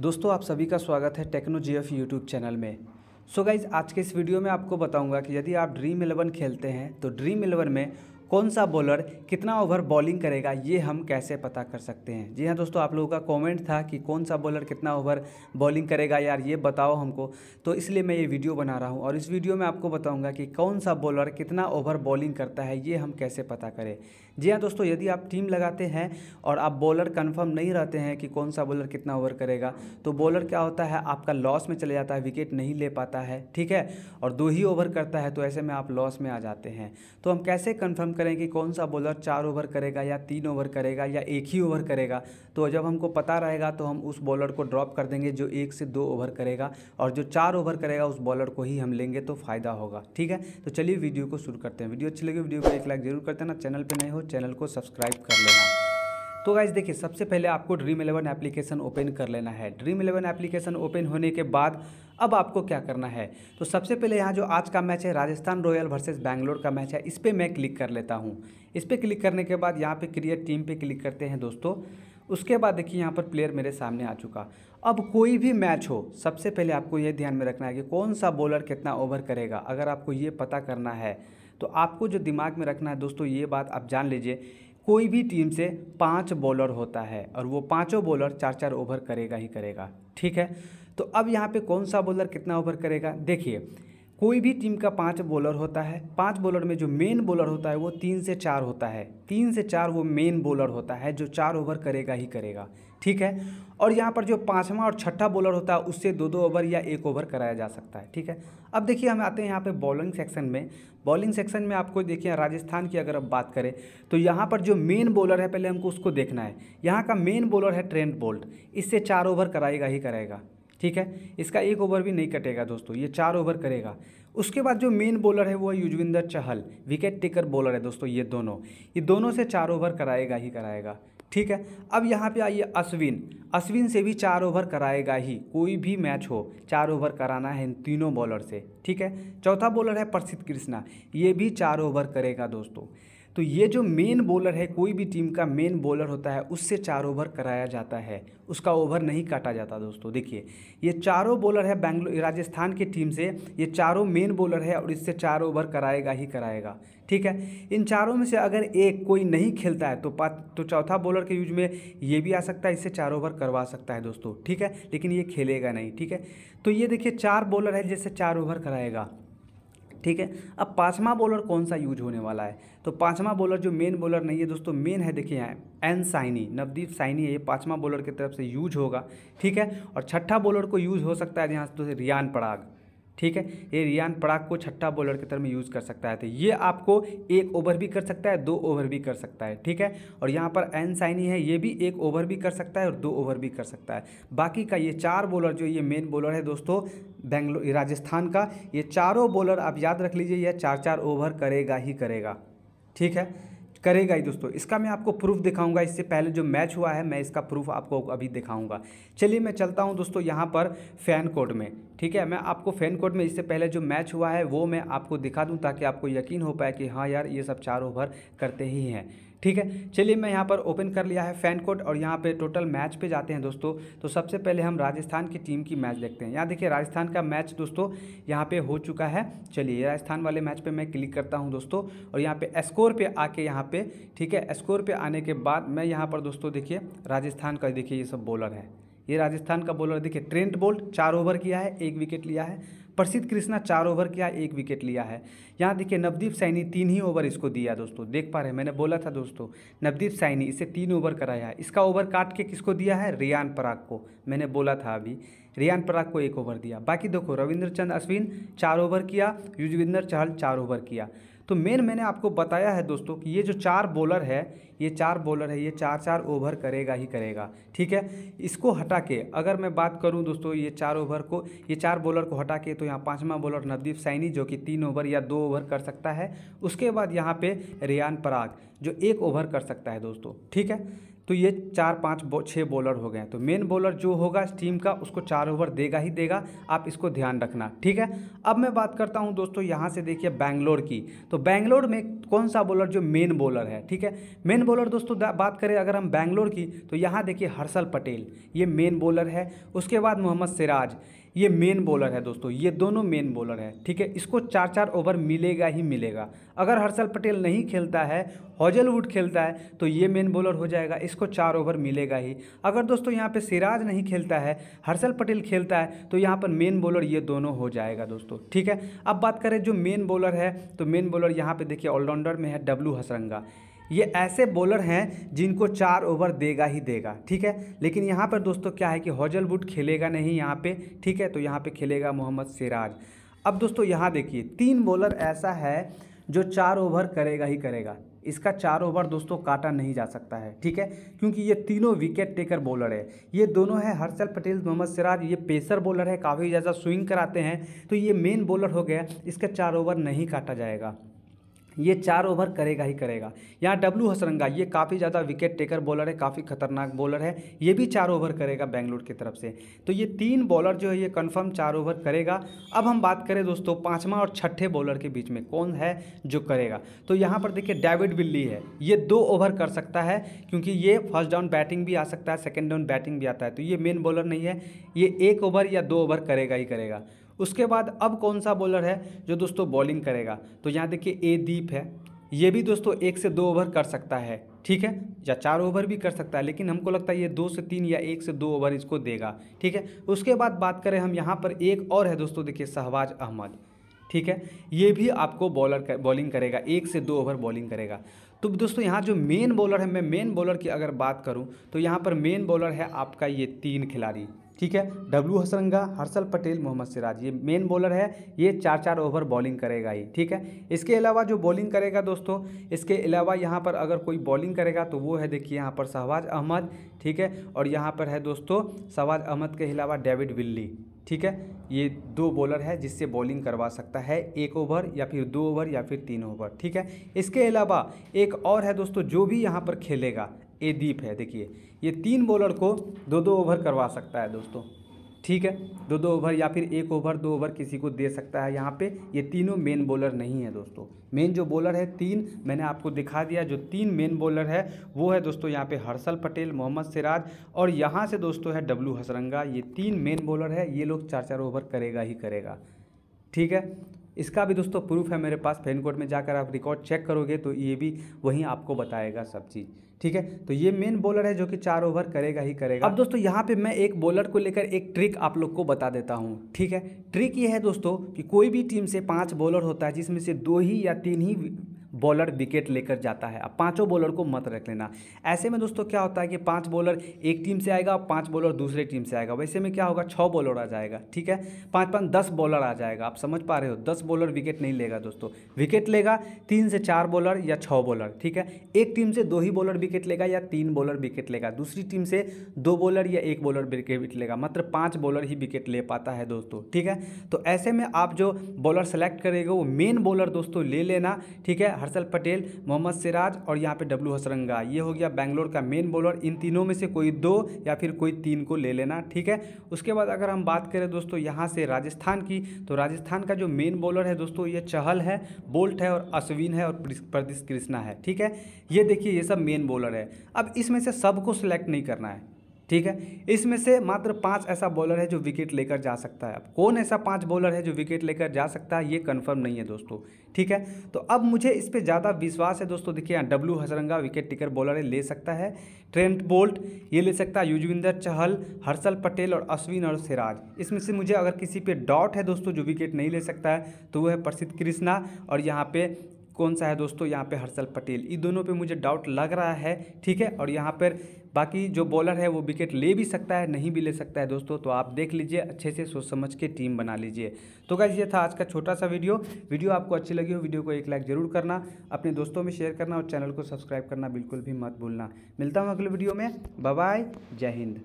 दोस्तों आप सभी का स्वागत है techno G F YouTube channel में सो so गाइज आज के इस वीडियो में आपको बताऊंगा कि यदि आप ड्रीम इलेवन खेलते हैं तो ड्रीम इलेवन में कौन सा बॉलर कितना ओवर बॉलिंग करेगा ये हम कैसे पता कर सकते हैं जी हाँ दोस्तों आप लोगों का कमेंट था कि कौन सा बॉलर कितना ओवर बॉलिंग करेगा यार ये बताओ हमको तो इसलिए मैं ये वीडियो बना रहा हूँ और इस वीडियो में आपको बताऊँगा कि कौन सा बॉलर कितना ओवर बॉलिंग करता है ये हम कैसे पता करें जी हाँ दोस्तों यदि आप टीम लगाते हैं और आप बॉलर कन्फर्म नहीं रहते हैं कि कौन सा बॉलर कितना ओवर करेगा तो बॉलर क्या होता है आपका लॉस में चले जाता है विकेट नहीं ले पाता है ठीक है और दो ही ओवर करता है तो ऐसे में आप लॉस में आ जाते हैं तो हम कैसे कन्फर्म करें कि कौन सा बॉलर चार ओवर करेगा या तीन ओवर करेगा या एक ही ओवर करेगा तो जब हमको पता रहेगा तो हम उस बॉलर को ड्रॉप कर देंगे जो एक से दो ओवर करेगा और जो चार ओवर करेगा उस बॉलर को ही हम लेंगे तो फ़ायदा होगा ठीक है तो चलिए वीडियो को शुरू करते हैं वीडियो अच्छी लगी वीडियो को एक लाइक जरूर करते ना चैनल पर नहीं हो चैनल को सब्सक्राइब कर लेना तो गाइज देखिए सबसे पहले आपको ड्रीम इलेवन एप्लीकेशन ओपन कर लेना है ड्रीम इलेवन एप्लीकेशन ओपन होने के बाद अब आपको क्या करना है तो सबसे पहले यहाँ जो आज का मैच है राजस्थान रॉयल वर्सेस बैंगलोर का मैच है इस पर मैं क्लिक कर लेता हूँ इस पर क्लिक करने के बाद यहाँ पे क्रिएट टीम पे क्लिक करते हैं दोस्तों उसके बाद देखिए यहाँ पर प्लेयर मेरे सामने आ चुका अब कोई भी मैच हो सबसे पहले आपको ये ध्यान में रखना है कि कौन सा बॉलर कितना ओवर करेगा अगर आपको ये पता करना है तो आपको जो दिमाग में रखना है दोस्तों ये बात आप जान लीजिए कोई भी टीम से पांच बॉलर होता है और वो पांचों बॉलर चार चार ओवर करेगा ही करेगा ठीक है तो अब यहाँ पे कौन सा बॉलर कितना ओवर करेगा देखिए कोई भी टीम का पांच बॉलर होता है पांच बॉलर में जो मेन बॉलर होता है वो तीन से चार होता है तीन से चार वो मेन बॉलर होता है जो चार ओवर करेगा ही करेगा ठीक है और यहाँ पर जो पाँचवा और छठा बॉलर होता है उससे दो दो ओवर या एक ओवर कराया जा सकता है ठीक है अब देखिए हम आते हैं यहाँ पे बॉलिंग सेक्शन में बॉलिंग सेक्शन में आपको देखिए राजस्थान की अगर अब बात करें तो यहाँ पर जो मेन बॉलर है पहले हमको उसको देखना है यहाँ का मेन बॉलर है ट्रेंड बोल्ट इससे चार ओवर कराएगा ही कराएगा ठीक है इसका एक ओवर भी नहीं कटेगा दोस्तों ये चार ओवर करेगा उसके बाद जो मेन बॉलर है वो है Yuzvendra Chahal wicket taker bowler है दोस्तों ये दोनों ये दोनों से चार ओवर कराएगा ही कराएगा ठीक है अब यहाँ पे आइए अश्विन अश्विन से भी चार ओवर कराएगा ही कोई भी मैच हो चार ओवर कराना है इन तीनों बॉलर से ठीक है चौथा बॉलर है प्रसिद्ध कृष्णा ये भी चार ओवर करेगा दोस्तों तो ये जो मेन बॉलर है कोई भी टीम का मेन बॉलर होता है उससे चार ओवर कराया जाता है उसका ओवर नहीं काटा जाता दोस्तों देखिए ये चारों बॉलर है बैंगलोर राजस्थान की टीम से ये चारों मेन बॉलर है और इससे चार ओवर कराएगा ही कराएगा ठीक है इन चारों में से अगर एक कोई नहीं खेलता है तो पा तो चौथा बॉलर के यूज में ये भी आ सकता है इससे चार ओवर करवा सकता है दोस्तों ठीक है लेकिन ये खेलेगा नहीं ठीक है तो ये देखिए चार बॉलर है जैसे चार ओवर कराएगा ठीक है अब पांचवा बॉलर कौन सा यूज होने वाला है तो पांचवा बॉलर जो मेन बॉलर नहीं है दोस्तों मेन है देखिए यहाँ एन साइनी नवदीप साइनी है ये पाँचवा बॉलर की तरफ से यूज होगा ठीक है और छठा बॉलर को यूज हो सकता है यहाँ से तो रियान पराग ठीक है ये रियान पराग को छठा बॉलर की तरह में यूज़ कर सकता है तो ये आपको एक ओवर भी कर सकता है दो ओवर भी कर सकता है ठीक है और यहाँ पर एन साइनी है ये भी एक ओवर भी कर सकता है और दो ओवर भी कर सकता है बाकी का ये चार बॉलर जो ये मेन बॉलर है दोस्तों बेंगलोर राजस्थान का ये चारों बॉलर आप याद रख लीजिए यह चार चार ओवर करेगा ही करेगा ठीक है करेगा ही दोस्तों इसका मैं आपको प्रूफ दिखाऊंगा इससे पहले जो मैच हुआ है मैं इसका प्रूफ आपको अभी दिखाऊंगा चलिए मैं चलता हूं दोस्तों यहां पर फैन कोड में ठीक है मैं आपको फैन कोड में इससे पहले जो मैच हुआ है वो मैं आपको दिखा दूँ ताकि आपको यकीन हो पाए कि हाँ यार ये सब चार ओवर करते ही हैं ठीक है चलिए मैं यहाँ पर ओपन कर लिया है फैन कोड और यहाँ पे टोटल मैच पे जाते हैं दोस्तों तो सबसे पहले हम राजस्थान की टीम की मैच देखते हैं यहाँ देखिए राजस्थान का मैच दोस्तों यहाँ पे हो चुका है चलिए राजस्थान वाले मैच पे मैं क्लिक करता हूँ दोस्तों और यहाँ पे स्कोर पे आके यहाँ पे ठीक है स्कोर पे आने के बाद मैं यहाँ पर दोस्तों देखिए राजस्थान का देखिए ये सब बॉलर है ये राजस्थान का बॉलर देखिए ट्रेंट बोल्ट चार ओवर किया है एक विकेट लिया है प्रसिद्ध कृष्णा चार ओवर किया एक विकेट लिया है यहाँ देखिए नवदीप सैनी तीन ही ओवर इसको दिया दोस्तों देख पा रहे हैं मैंने बोला था दोस्तों नवदीप सैनी इसे तीन ओवर कराया है इसका ओवर काट के किसको दिया है रियान पराग को मैंने बोला था अभी रियान पराग को एक ओवर दिया बाकी देखो रविंद्र चंद अश्विन चार ओवर किया युजविंदर चहल चार ओवर किया तो मेन मैंने आपको बताया है दोस्तों कि ये जो चार बॉलर है ये चार बॉलर है ये चार चार ओवर करेगा ही करेगा ठीक है इसको हटा के अगर मैं बात करूं दोस्तों ये चार ओवर को ये चार बॉलर को हटा के तो यहाँ पाँचवा बॉलर नवदीप सैनी जो कि तीन ओवर या दो ओवर कर सकता है उसके बाद यहाँ पे रियान पराग जो एक ओवर कर सकता है दोस्तों ठीक है तो ये चार पाँच बो, छः बॉलर हो गए तो मेन बॉलर जो होगा इस टीम का उसको चार ओवर देगा ही देगा आप इसको ध्यान रखना ठीक है अब मैं बात करता हूँ दोस्तों यहाँ से देखिए बैंगलोर की तो बैंगलोर में कौन सा बॉलर जो मेन बॉलर है ठीक है मेन बॉलर दोस्तों बात करें अगर हम बैंगलोर की तो यहाँ देखिए हर्षल पटेल ये मेन बॉलर है उसके बाद मोहम्मद सिराज ये मेन बॉलर है दोस्तों ये दोनों मेन बॉलर है ठीक है इसको चार चार ओवर मिलेगा ही मिलेगा अगर हर्षल पटेल नहीं खेलता है हॉजलवुड खेलता है तो ये मेन बॉलर हो जाएगा इसको चार ओवर मिलेगा ही अगर दोस्तों यहाँ पे सिराज नहीं खेलता है हर्षल पटेल खेलता है तो यहाँ पर मेन बॉलर ये दोनों हो जाएगा दोस्तों ठीक है अब बात करें जो मेन बॉलर है तो मेन बॉलर यहाँ पर देखिए ऑलराउंडर में है डब्लू हसरंगा ये ऐसे बॉलर हैं जिनको चार ओवर देगा ही देगा ठीक है लेकिन यहाँ पर दोस्तों क्या है कि हॉजलवुड खेलेगा नहीं यहाँ पे ठीक है तो यहाँ पे खेलेगा मोहम्मद सिराज अब दोस्तों यहाँ देखिए तीन बॉलर ऐसा है जो चार ओवर करेगा ही करेगा इसका चार ओवर दोस्तों काटा नहीं जा सकता है ठीक है क्योंकि ये तीनों विकेट टेकर बॉलर है ये दोनों है हर्षल पटेल मोहम्मद सिराज ये पेसर बॉलर है काफ़ी ज़्यादा स्विंग कराते हैं तो ये मेन बॉलर हो गया इसका चार ओवर नहीं काटा जाएगा ये चार ओवर करेगा ही करेगा यहाँ डब्लू हसरंगा ये काफ़ी ज़्यादा विकेट टेकर बॉलर है काफ़ी खतरनाक बॉलर है ये भी चार ओवर करेगा बेंगलुरु की तरफ से तो ये तीन बॉलर जो है ये कन्फर्म चार ओवर करेगा अब हम बात करें दोस्तों पाँचवा और छठे बॉलर के बीच में कौन है जो करेगा तो यहाँ पर देखिए डेविड बिल्ली है ये दो ओवर कर सकता है क्योंकि ये फर्स्ट डाउन बैटिंग भी आ सकता है सेकेंड डाउन बैटिंग भी आता है तो ये मेन बॉलर नहीं है ये एक ओवर या दो ओवर करेगा ही करेगा उसके बाद अब कौन सा बॉलर है जो दोस्तों बॉलिंग करेगा तो यहाँ देखिए ए दीप है ये भी दोस्तों एक से दो ओवर कर सकता है ठीक है या चार ओवर भी कर सकता है लेकिन हमको लगता है ये दो से तीन या एक से दो ओवर इसको देगा ठीक है उसके बाद बात करें हम यहाँ पर एक और है दोस्तों देखिए शहबाज अहमद ठीक है ये भी आपको बॉलर कर, बॉलिंग करेगा एक से दो ओवर बॉलिंग करेगा तो दोस्तों यहाँ जो मेन बॉलर है मैं मेन बॉलर की अगर बात करूँ तो यहाँ पर मेन बॉलर है आपका ये तीन खिलाड़ी ठीक है डब्लू हसरंगा हर्षल पटेल मोहम्मद सिराज ये मेन बॉलर है ये चार चार ओवर बॉलिंग करेगा ही ठीक है इसके अलावा जो बॉलिंग करेगा दोस्तों इसके अलावा यहाँ पर अगर कोई बॉलिंग करेगा तो वो है देखिए यहाँ पर शहबाज अहमद ठीक है और यहाँ पर है दोस्तों शहबाज अहमद के अलावा डेविड विल्ली ठीक है ये दो बॉलर है जिससे बॉलिंग करवा सकता है एक ओवर या फिर दो ओवर या फिर तीन ओवर ठीक है इसके अलावा एक और है दोस्तों जो भी यहाँ पर खेलेगा ए दीप है देखिए ये तीन बॉलर को दो दो ओवर करवा सकता है दोस्तों ठीक है दो दो ओवर या फिर एक ओवर दो ओवर किसी को दे सकता है यहाँ पे ये तीनों मेन बॉलर नहीं है दोस्तों मेन जो बॉलर है तीन मैंने आपको दिखा दिया जो तीन मेन बॉलर है वो है दोस्तों यहाँ पे हर्षल पटेल मोहम्मद सिराज और यहाँ से दोस्तों है डब्लू हसरंगा ये तीन मेन बॉलर है ये लोग चार चार ओवर करेगा ही करेगा ठीक है इसका भी दोस्तों प्रूफ है मेरे पास फैन कोड में जाकर आप रिकॉर्ड चेक करोगे तो ये भी वहीं आपको बताएगा सब चीज़ ठीक है तो ये मेन बॉलर है जो कि चार ओवर करेगा ही करेगा अब दोस्तों यहाँ पे मैं एक बॉलर को लेकर एक ट्रिक आप लोग को बता देता हूँ ठीक है ट्रिक ये है दोस्तों कि कोई भी टीम से पाँच बॉलर होता है जिसमें से दो ही या तीन ही बॉलर विकेट लेकर जाता है अब पाँचों बॉलर को मत रख लेना ऐसे में दोस्तों क्या होता है कि पाँच बॉलर एक टीम से आएगा और पाँच बॉलर दूसरे टीम से आएगा वैसे में क्या होगा छः बॉलर आ जाएगा ठीक है पाँच पाँच दस बॉलर आ जाएगा आप समझ पा रहे हो दस बॉलर विकेट नहीं लेगा दोस्तों विकेट लेगा तीन से चार बॉलर या छः बॉलर ठीक है एक टीम से दो ही बॉलर विकेट लेगा या तीन बॉलर विकेट लेगा दूसरी टीम से दो बॉलर या एक बॉलर विकेट लेगा मात्र पाँच बॉलर ही विकेट ले पाता है दोस्तों ठीक है तो ऐसे में आप जो बॉलर सेलेक्ट करेगा वो मेन बॉलर दोस्तों ले लेना ठीक है हर्षल पटेल मोहम्मद सिराज और यहाँ पे डब्लू हसरंगा ये हो गया बैंगलोर का मेन बॉलर इन तीनों में से कोई दो या फिर कोई तीन को ले लेना ठीक है उसके बाद अगर हम बात करें दोस्तों यहाँ से राजस्थान की तो राजस्थान का जो मेन बॉलर है दोस्तों ये चहल है बोल्ट है और अश्विन है और प्रदिश कृष्णा है ठीक है ये देखिए ये सब मेन बॉलर है अब इसमें से सबको सिलेक्ट नहीं करना है ठीक है इसमें से मात्र पांच ऐसा बॉलर है जो विकेट लेकर जा सकता है अब कौन ऐसा पांच बॉलर है जो विकेट लेकर जा सकता है ये कंफर्म नहीं है दोस्तों ठीक है तो अब मुझे इस पर ज़्यादा विश्वास है दोस्तों देखिए यहाँ W Hasaranga wicket taker bowler है ले सकता है ट्रेंट बोल्ट ये ले सकता है युजविंदर चहल हर्षल पटेल और अश्विन और सिराज इसमें से मुझे अगर किसी पर डाउट है दोस्तों जो विकेट नहीं ले सकता है तो वो है प्रसिद्ध कृष्णा और यहाँ पे कौन सा है दोस्तों यहाँ पे हर्षल पटेल इन दोनों पे मुझे डाउट लग रहा है ठीक है और यहाँ पर बाकी जो बॉलर है वो विकेट ले भी सकता है नहीं भी ले सकता है दोस्तों तो आप देख लीजिए अच्छे से सोच समझ के टीम बना लीजिए तो क्या ये था आज का छोटा सा वीडियो वीडियो आपको अच्छी लगी हो वीडियो को एक लाइक जरूर करना अपने दोस्तों में शेयर करना और चैनल को सब्सक्राइब करना बिल्कुल भी मत भूलना मिलता हूँ अगले वीडियो में बाय जय हिंद